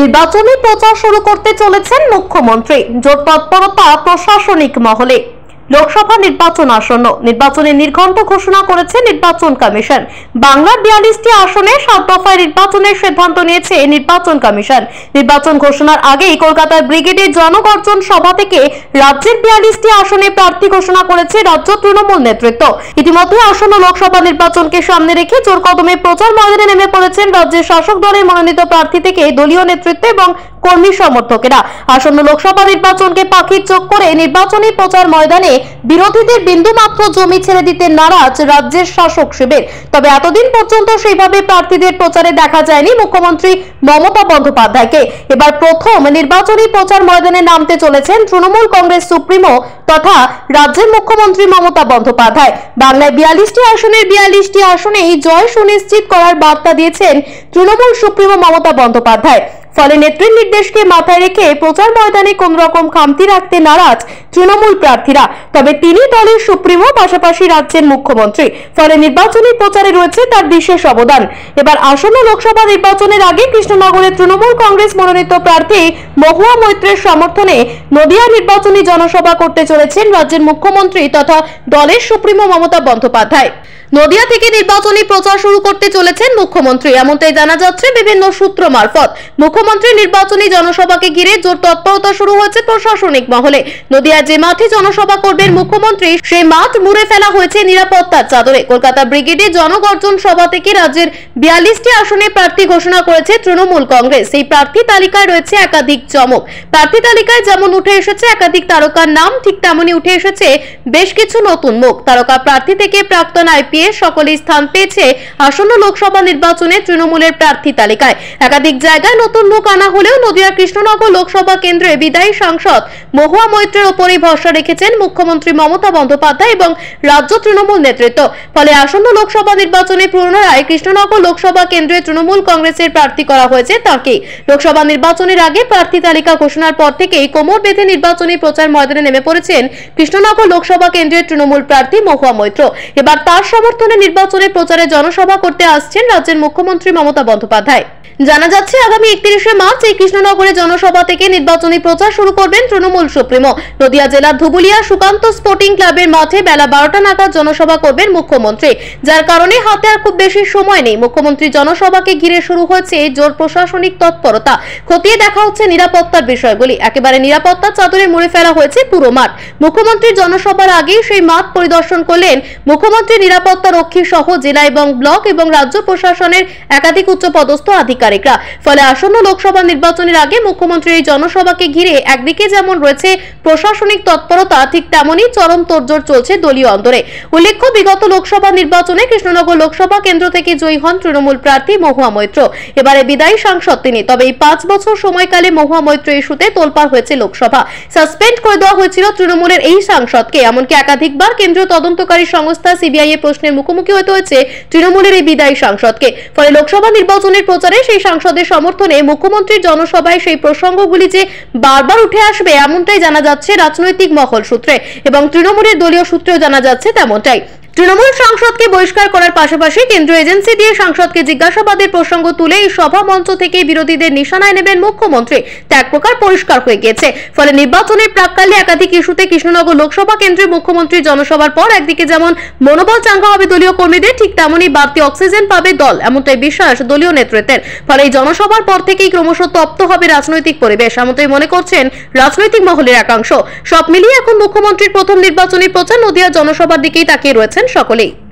নির্বাচনী প্রচার শুরু করতে চলেছেন মুখ্যমন্ত্রী জোর তৎপরতা প্রশাসনিক মহলে লোকসভা নির্বাচন আসন্ন নির্বাচনের নির্ঘণ্ট ঘোষণা করেছে নির্বাচন কমিশন বাংলার বিয়াল্লিশটি আসনে সাত দফায় নির্বাচনের সিদ্ধান্ত নিয়েছে নির্বাচন কমিশন নির্বাচন ঘোষণার আগেই কলকাতার ব্রিগেডের জনগর্জন সভা থেকে রাজ্যের বিয়াল্লিশটি আসনে প্রার্থী ঘোষণা করেছে রাজ্য তৃণমূল নেতৃত্ব ইতিমধ্যে আসন্ন লোকসভা নির্বাচনকে সামনে রেখে জোর কদমে প্রচার ময়দানে নেমে পড়েছেন রাজ্যের শাসক দলের মনোনীত প্রার্থী থেকে দলীয় নেতৃত্ব এবং কর্মী সমর্থকেরা আসন্ন লোকসভা নির্বাচনকে পাখির চোখ করে নির্বাচনী প্রচার ময়দানে বিরোধীদের বিন্দুমাত্র জমি ছেড়ে দিতে নারাজ রাজ্যের শাসক শিবির তবে এতদিন পর্যন্ত সেইভাবে প্রার্থীদের প্রচারে দেখা যায়নি মুখ্যমন্ত্রী মমতা বন্দ্যোপাধ্যায়কে এবার প্রথম নির্বাচনী প্রচার ময়দানে নামতে চলেছেন তৃণমূল কংগ্রেস সুপ্রিমো তথা রাজ্যের মুখ্যমন্ত্রী মমতা বন্দ্যোপাধ্যায় বাংলায় বিয়াল্লিশটি আসনের বিয়াল্লিশটি আসনেই জয় সুনিশ্চিত করার বার্তা দিয়েছেন তৃণমূল সুপ্রিমো মমতা বন্দ্যোপাধ্যায় ফলে নেত্রীর নির্দেশকে মাথায় রেখে প্রচার ময়দানে কোন রকম খামতি রাখতে নারাজ তৃণমূল প্রার্থীরা তবে তিনি দলের সুপ্রিমো পাশাপাশি রাজ্যের মুখ্যমন্ত্রী ফলে নির্বাচনী প্রচারে রয়েছে তার বিশেষ অবদান এবার আসন্ন লোকসভা নির্বাচনের আগে কৃষ্ণনগরের তৃণমূল কংগ্রেস মনোনীত প্রার্থী মহুয়া মৈত্রের সমর্থনে নদিয়া নির্বাচনী জনসভা করতে চলেছেন রাজ্যের মুখ্যমন্ত্রী তথা দলের সুপ্রিমো মমতা বন্দ্যোপাধ্যায় নদিয়া থেকে নির্বাচনী প্রচার শুরু করতে চলেছেন মুখ্যমন্ত্রী এমনটাই জানা যাচ্ছে বিভিন্ন সূত্র মারফত মুখ্যমন্ত্রী নির্বাচনী জনসভাকে ঘিরে জোর তৎপরতা শুরু হয়েছে প্রশাসনিক মহলে নদিয়া যে মাঠে জনসভা করবেন মুখ্যমন্ত্রী সেই মাঠ মুড়ে ফেলা হয়েছে নিরাপত্তার চাদরে কলকাতা ব্রিগেডে জনগর্জন সভা থেকে রাজ্যের বিয়াল্লিশটি আসনে প্রার্থী ঘোষণা করেছে তৃণমূল কংগ্রেস এই প্রার্থী তালিকায় রয়েছে একাধিক চমক প্রার্থী তালিকায় যেমন উঠে এসেছে একাধিক তারকার নাম ঠিক তেমনই উঠে এসেছে বেশ কিছু নতুন মুখ তারকা প্রার্থী থেকে প্রাক্তন আইপিএস সকলেই স্থান পেয়েছে আসন্ন লোকসভা নির্বাচনে তৃণমূলের প্রার্থী তালিকায় একাধিক জায়গায় নতুন মুখ আনা হলেও নদিয়া কৃষ্ণনগর লোকসভা কেন্দ্রে বিদায়ী সাংসদ মহুয়া মৈত্রের ওপরেই ভরসা রেখেছেন মুখ্যমন্ত্রী মমতা বন্দ্যোপাধ্যায় এবং রাজ্য তৃণমূল নেতৃত্ব ফলে আসন্ন লোকসভা নির্বাচনে পুনরায় কৃষ্ণনগর লোকসভা কেন্দ্রে তৃণমূল কংগ্রেসের প্রার্থী করা হয়েছে তাকে লোকসভা নির্বাচনের আগে প্রার্থী প্রার্থী তালিকা ঘোষণার পর থেকেই কোমর বেঁধে নির্বাচনী প্রচার ময়দানে নেমে পড়েছেন কৃষ্ণনগর লোকসভা কেন্দ্রের তৃণমূল প্রার্থী মহুয়া মৈত্র এবার তার সমর্থনে নির্বাচনী প্রচারে জনসভা করতে আসছেন রাজ্যের মুখ্যমন্ত্রী মমতা বন্দ্যোপাধ্যায় জানা যাচ্ছে আগামী একত্রিশে মার্চ এই কৃষ্ণনগরে জনসভা থেকে নির্বাচনী প্রচার শুরু করবেন তৃণমূল সুপ্রিমো নদিয়া জেলার ধুবুলিয়া সুকান্ত স্পোর্টিং ক্লাবের মাঠে বেলা বারোটা নাগাদ জনসভা করবেন মুখ্যমন্ত্রী যার কারণে হাতে আর খুব বেশি সময় নেই মুখ্যমন্ত্রী জনসভাকে ঘিরে শুরু হয়েছে জোর প্রশাসনিক তৎপরতা খতিয়ে দেখা হচ্ছে নিরাপত্তার বিষয়গুলি একেবারে নিরাপত্তা চাদরে মুড়ে ফেলা হয়েছে পুরো মাঠ মুখ্যমন্ত্রীর জনসভার আগেই সেই মাঠ পরিদর্শন করলেন মুখ্যমন্ত্রী নিরাপত্তা রক্ষী সহ জেলা এবং ব্লক এবং রাজ্য প্রশাসনের একাধিক উচ্চপদস্থ আধিকারিকরা ফলে আসন্ন লোকসভা নির্বাচনের আগে মুখ্যমন্ত্রীর এই জনসভাকে ঘিরে একদিকে যেমন রয়েছে প্রশাসনিক তৎপরতা ঠিক তেমনই চরম তোড়জোড় চলছে দলীয় অন্তরে উল্লেখ্য বিগত লোকসভা নির্বাচনে কৃষ্ণনগর লোকসভা কেন্দ্র থেকে জয়ী হন তৃণমূল প্রার্থী মহুয়া মৈত্র এবারে বিদায়ী সাংসদ তিনি তবে এই পাঁচ বছর সময়কালে মহুয়া মহুয়া ইস্যুতে তোলপাড় হয়েছে লোকসভা সাসপেন্ড করে দেওয়া হয়েছিল তৃণমূলের এই সাংসদকে এমনকি একাধিকবার কেন্দ্রীয় তদন্তকারী সংস্থা সিবিআই এর প্রশ্নের মুখোমুখি হতে হয়েছে তৃণমূলের এই বিদায়ী সাংসদকে ফলে লোকসভা নির্বাচনের প্রচারে সেই সাংসদের সমর্থনে মুখ্যমন্ত্রীর জনসভায় সেই প্রসঙ্গগুলি যে বারবার উঠে আসবে এমনটাই জানা যাচ্ছে রাজনৈতিক মহল সূত্রে এবং তৃণমূলের দলীয় সূত্রেও জানা যাচ্ছে তেমনটাই তৃণমূল সাংসদকে বহিষ্কার করার পাশাপাশি কেন্দ্রীয় এজেন্সি দিয়ে সাংসদকে জিজ্ঞাসাবাদের প্রসঙ্গ তুলে এই সভা মঞ্চ থেকে বিরোধীদের নিশানায় নেবেন মুখ্যমন্ত্রী ত্যাগ প্রকার পরিষ্কার হয়ে গিয়েছে ফলে নির্বাচনের প্রাককালে একাধিক ইস্যুতে কৃষ্ণনগর লোকসভা কেন্দ্রে মুখ্যমন্ত্রী জনসভার পর একদিকে যেমন মনোবল চাঙ্গা হবে দলীয় কর্মীদের ঠিক তেমনই বাড়তি অক্সিজেন পাবে দল এমনটাই বিশ্বাস দলীয় নেতৃত্বের ফলে এই জনসভার পর থেকেই ক্রমশ তপ্ত হবে রাজনৈতিক পরিবেশ এমনটাই মনে করছেন রাজনৈতিক মহলের একাংশ সব মিলিয়ে এখন মুখ্যমন্ত্রীর প্রথম নির্বাচনী প্রচার নদীয়া জনসভার দিকেই তাকিয়ে রয়েছেন সকলেই